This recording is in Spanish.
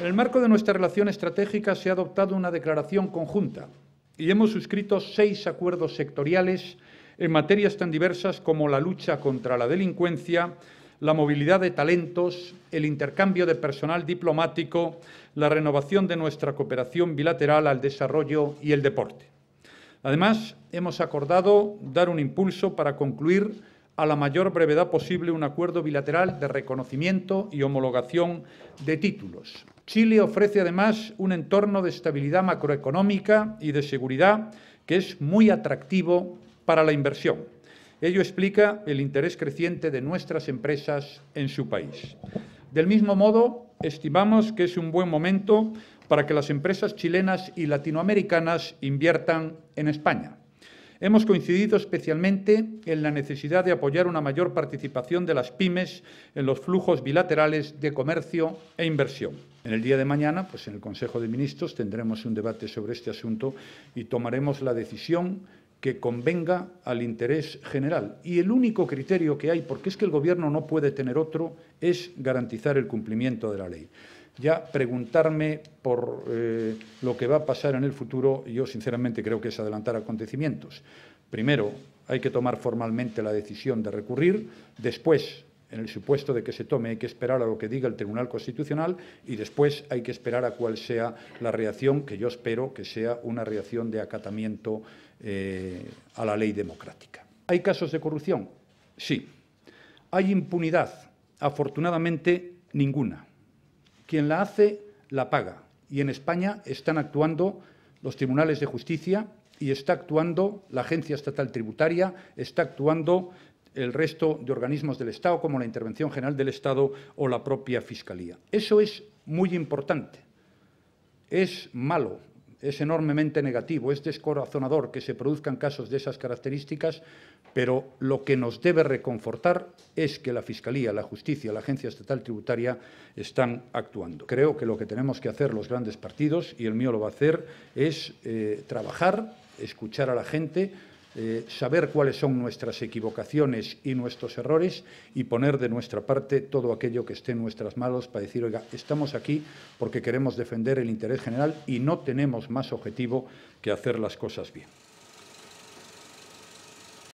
En el marco de nuestra relación estratégica se ha adoptado una declaración conjunta y hemos suscrito seis acuerdos sectoriales en materias tan diversas como la lucha contra la delincuencia, la movilidad de talentos, el intercambio de personal diplomático, la renovación de nuestra cooperación bilateral al desarrollo y el deporte. Además, hemos acordado dar un impulso para concluir a la mayor brevedad posible un acuerdo bilateral de reconocimiento y homologación de títulos. Chile ofrece además un entorno de estabilidad macroeconómica y de seguridad que es muy atractivo para la inversión. Ello explica el interés creciente de nuestras empresas en su país. Del mismo modo, estimamos que es un buen momento para que las empresas chilenas y latinoamericanas inviertan en España. Hemos coincidido especialmente en la necesidad de apoyar una mayor participación de las pymes en los flujos bilaterales de comercio e inversión. En el día de mañana, pues en el Consejo de Ministros tendremos un debate sobre este asunto y tomaremos la decisión que convenga al interés general. Y el único criterio que hay, porque es que el Gobierno no puede tener otro, es garantizar el cumplimiento de la ley ya preguntarme por eh, lo que va a pasar en el futuro, yo sinceramente creo que es adelantar acontecimientos. Primero, hay que tomar formalmente la decisión de recurrir, después, en el supuesto de que se tome, hay que esperar a lo que diga el Tribunal Constitucional y después hay que esperar a cuál sea la reacción, que yo espero que sea una reacción de acatamiento eh, a la ley democrática. ¿Hay casos de corrupción? Sí. ¿Hay impunidad? Afortunadamente, ninguna. Quien la hace, la paga. Y en España están actuando los tribunales de justicia y está actuando la Agencia Estatal Tributaria, está actuando el resto de organismos del Estado, como la Intervención General del Estado o la propia Fiscalía. Eso es muy importante. Es malo es enormemente negativo, este es descorazonador que se produzcan casos de esas características, pero lo que nos debe reconfortar es que la Fiscalía, la Justicia, la Agencia Estatal Tributaria están actuando. Creo que lo que tenemos que hacer los grandes partidos, y el mío lo va a hacer, es eh, trabajar, escuchar a la gente, eh, saber cuáles son nuestras equivocaciones y nuestros errores y poner de nuestra parte todo aquello que esté en nuestras manos para decir, oiga, estamos aquí porque queremos defender el interés general y no tenemos más objetivo que hacer las cosas bien.